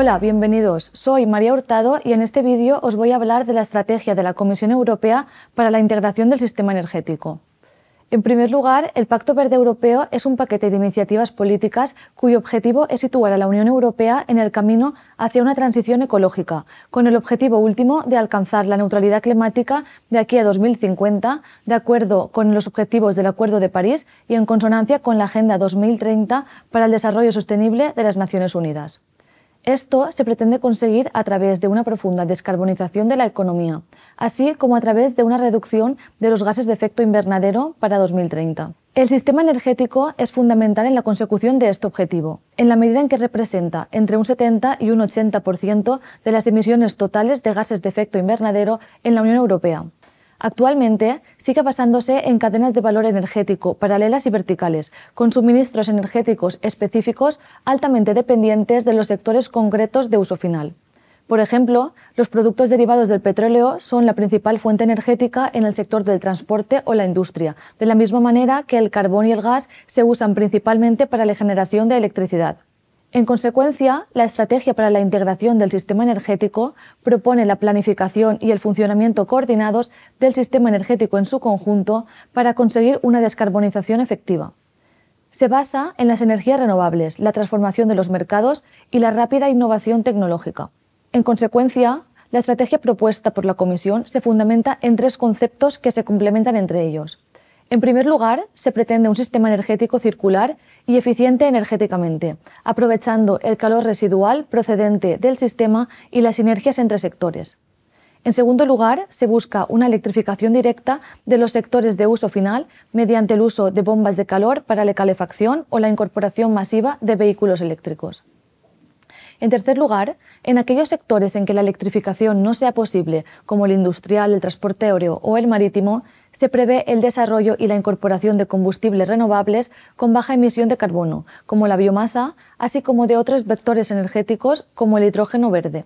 Hola, bienvenidos. Soy María Hurtado y en este vídeo os voy a hablar de la estrategia de la Comisión Europea para la integración del sistema energético. En primer lugar, el Pacto Verde Europeo es un paquete de iniciativas políticas cuyo objetivo es situar a la Unión Europea en el camino hacia una transición ecológica, con el objetivo último de alcanzar la neutralidad climática de aquí a 2050, de acuerdo con los objetivos del Acuerdo de París y en consonancia con la Agenda 2030 para el Desarrollo Sostenible de las Naciones Unidas. Esto se pretende conseguir a través de una profunda descarbonización de la economía, así como a través de una reducción de los gases de efecto invernadero para 2030. El sistema energético es fundamental en la consecución de este objetivo, en la medida en que representa entre un 70 y un 80% de las emisiones totales de gases de efecto invernadero en la Unión Europea Actualmente sigue basándose en cadenas de valor energético paralelas y verticales, con suministros energéticos específicos altamente dependientes de los sectores concretos de uso final. Por ejemplo, los productos derivados del petróleo son la principal fuente energética en el sector del transporte o la industria, de la misma manera que el carbón y el gas se usan principalmente para la generación de electricidad. En consecuencia, la Estrategia para la Integración del Sistema Energético propone la planificación y el funcionamiento coordinados del sistema energético en su conjunto para conseguir una descarbonización efectiva. Se basa en las energías renovables, la transformación de los mercados y la rápida innovación tecnológica. En consecuencia, la estrategia propuesta por la Comisión se fundamenta en tres conceptos que se complementan entre ellos. En primer lugar, se pretende un sistema energético circular y eficiente energéticamente, aprovechando el calor residual procedente del sistema y las sinergias entre sectores. En segundo lugar, se busca una electrificación directa de los sectores de uso final mediante el uso de bombas de calor para la calefacción o la incorporación masiva de vehículos eléctricos. En tercer lugar, en aquellos sectores en que la electrificación no sea posible, como el industrial, el transporte aéreo o el marítimo, se prevé el desarrollo y la incorporación de combustibles renovables con baja emisión de carbono, como la biomasa, así como de otros vectores energéticos como el hidrógeno verde.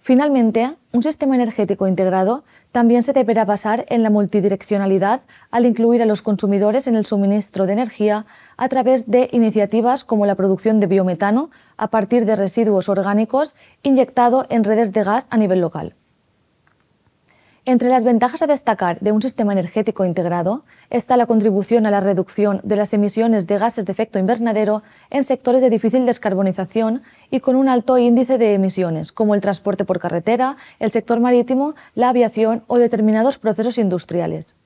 Finalmente, un sistema energético integrado también se deberá basar en la multidireccionalidad al incluir a los consumidores en el suministro de energía a través de iniciativas como la producción de biometano a partir de residuos orgánicos inyectado en redes de gas a nivel local. Entre las ventajas a destacar de un sistema energético integrado está la contribución a la reducción de las emisiones de gases de efecto invernadero en sectores de difícil descarbonización y con un alto índice de emisiones, como el transporte por carretera, el sector marítimo, la aviación o determinados procesos industriales.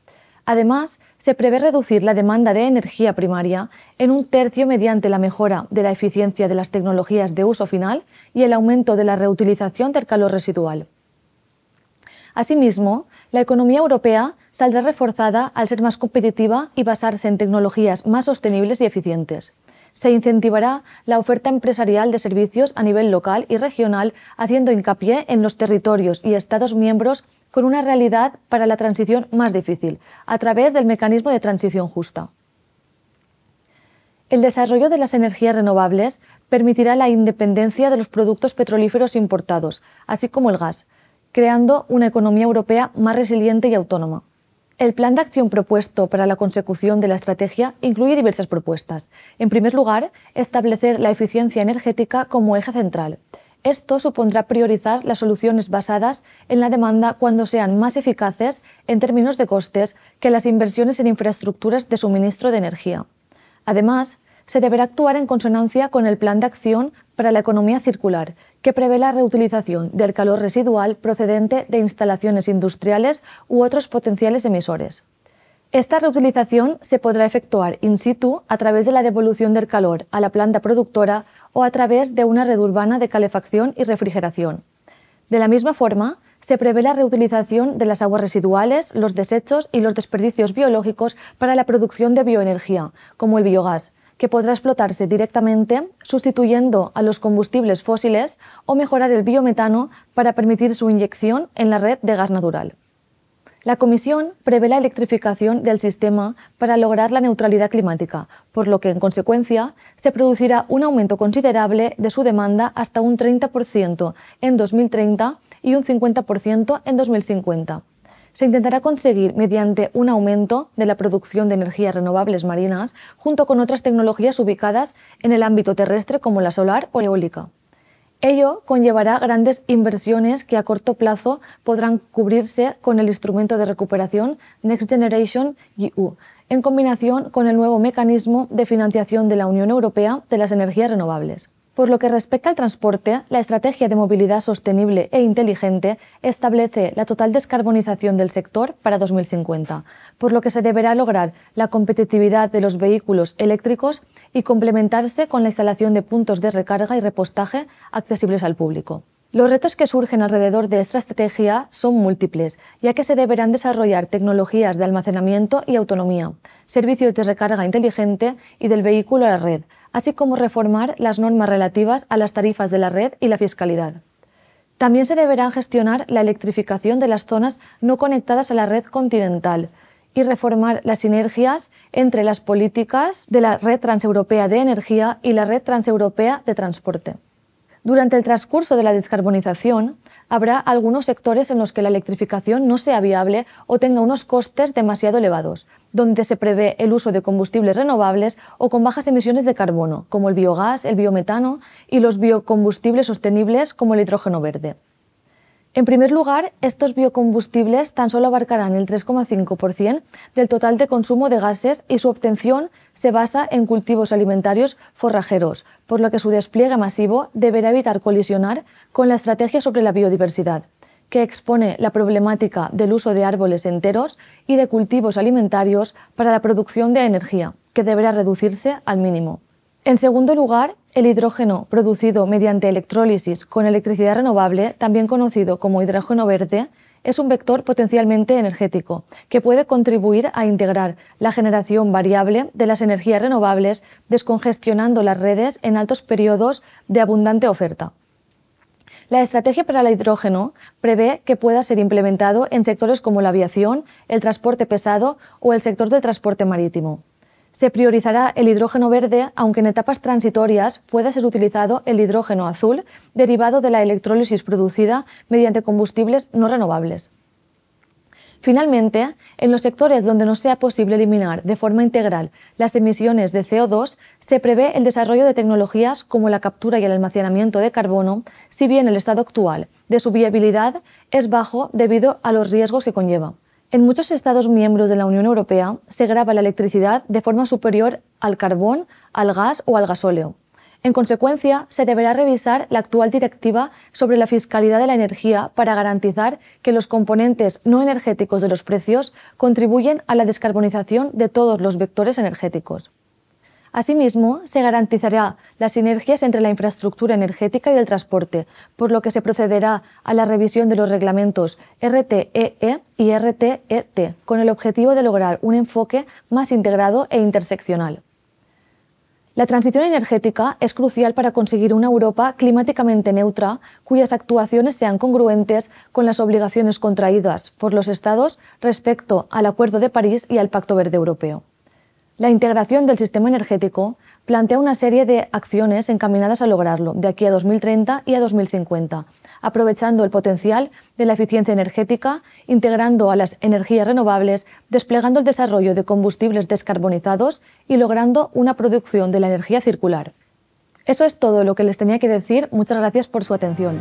Además, se prevé reducir la demanda de energía primaria en un tercio mediante la mejora de la eficiencia de las tecnologías de uso final y el aumento de la reutilización del calor residual. Asimismo, la economía europea saldrá reforzada al ser más competitiva y basarse en tecnologías más sostenibles y eficientes. Se incentivará la oferta empresarial de servicios a nivel local y regional, haciendo hincapié en los territorios y Estados miembros con una realidad para la transición más difícil, a través del mecanismo de transición justa. El desarrollo de las energías renovables permitirá la independencia de los productos petrolíferos importados, así como el gas, creando una economía europea más resiliente y autónoma. El plan de acción propuesto para la consecución de la estrategia incluye diversas propuestas. En primer lugar, establecer la eficiencia energética como eje central. Esto supondrá priorizar las soluciones basadas en la demanda cuando sean más eficaces en términos de costes que las inversiones en infraestructuras de suministro de energía. Además, se deberá actuar en consonancia con el Plan de Acción para la Economía Circular, que prevé la reutilización del calor residual procedente de instalaciones industriales u otros potenciales emisores. Esta reutilización se podrá efectuar in situ a través de la devolución del calor a la planta productora o a través de una red urbana de calefacción y refrigeración. De la misma forma, se prevé la reutilización de las aguas residuales, los desechos y los desperdicios biológicos para la producción de bioenergía, como el biogás, que podrá explotarse directamente sustituyendo a los combustibles fósiles o mejorar el biometano para permitir su inyección en la red de gas natural. La Comisión prevé la electrificación del sistema para lograr la neutralidad climática, por lo que, en consecuencia, se producirá un aumento considerable de su demanda hasta un 30% en 2030 y un 50% en 2050 se intentará conseguir mediante un aumento de la producción de energías renovables marinas junto con otras tecnologías ubicadas en el ámbito terrestre como la solar o eólica. Ello conllevará grandes inversiones que a corto plazo podrán cubrirse con el instrumento de recuperación Next Generation EU, en combinación con el nuevo mecanismo de financiación de la Unión Europea de las energías renovables. Por lo que respecta al transporte, la estrategia de movilidad sostenible e inteligente establece la total descarbonización del sector para 2050, por lo que se deberá lograr la competitividad de los vehículos eléctricos y complementarse con la instalación de puntos de recarga y repostaje accesibles al público. Los retos que surgen alrededor de esta estrategia son múltiples, ya que se deberán desarrollar tecnologías de almacenamiento y autonomía, servicios de recarga inteligente y del vehículo a la red, así como reformar las normas relativas a las tarifas de la red y la fiscalidad. También se deberá gestionar la electrificación de las zonas no conectadas a la red continental y reformar las sinergias entre las políticas de la Red Transeuropea de Energía y la Red Transeuropea de Transporte. Durante el transcurso de la descarbonización, habrá algunos sectores en los que la electrificación no sea viable o tenga unos costes demasiado elevados, donde se prevé el uso de combustibles renovables o con bajas emisiones de carbono, como el biogás, el biometano y los biocombustibles sostenibles como el hidrógeno verde. En primer lugar, estos biocombustibles tan solo abarcarán el 3,5% del total de consumo de gases y su obtención se basa en cultivos alimentarios forrajeros, por lo que su despliegue masivo deberá evitar colisionar con la estrategia sobre la biodiversidad, que expone la problemática del uso de árboles enteros y de cultivos alimentarios para la producción de energía, que deberá reducirse al mínimo. En segundo lugar, el hidrógeno producido mediante electrólisis con electricidad renovable, también conocido como hidrógeno verde, es un vector potencialmente energético que puede contribuir a integrar la generación variable de las energías renovables descongestionando las redes en altos periodos de abundante oferta. La estrategia para el hidrógeno prevé que pueda ser implementado en sectores como la aviación, el transporte pesado o el sector de transporte marítimo. Se priorizará el hidrógeno verde, aunque en etapas transitorias pueda ser utilizado el hidrógeno azul, derivado de la electrólisis producida mediante combustibles no renovables. Finalmente, en los sectores donde no sea posible eliminar de forma integral las emisiones de CO2, se prevé el desarrollo de tecnologías como la captura y el almacenamiento de carbono, si bien el estado actual de su viabilidad es bajo debido a los riesgos que conlleva. En muchos Estados miembros de la Unión Europea se graba la electricidad de forma superior al carbón, al gas o al gasóleo. En consecuencia, se deberá revisar la actual directiva sobre la fiscalidad de la energía para garantizar que los componentes no energéticos de los precios contribuyen a la descarbonización de todos los vectores energéticos. Asimismo, se garantizará las sinergias entre la infraestructura energética y el transporte, por lo que se procederá a la revisión de los reglamentos RTEE e y RTET, e con el objetivo de lograr un enfoque más integrado e interseccional. La transición energética es crucial para conseguir una Europa climáticamente neutra, cuyas actuaciones sean congruentes con las obligaciones contraídas por los Estados respecto al Acuerdo de París y al Pacto Verde Europeo. La integración del sistema energético plantea una serie de acciones encaminadas a lograrlo de aquí a 2030 y a 2050, aprovechando el potencial de la eficiencia energética, integrando a las energías renovables, desplegando el desarrollo de combustibles descarbonizados y logrando una producción de la energía circular. Eso es todo lo que les tenía que decir. Muchas gracias por su atención.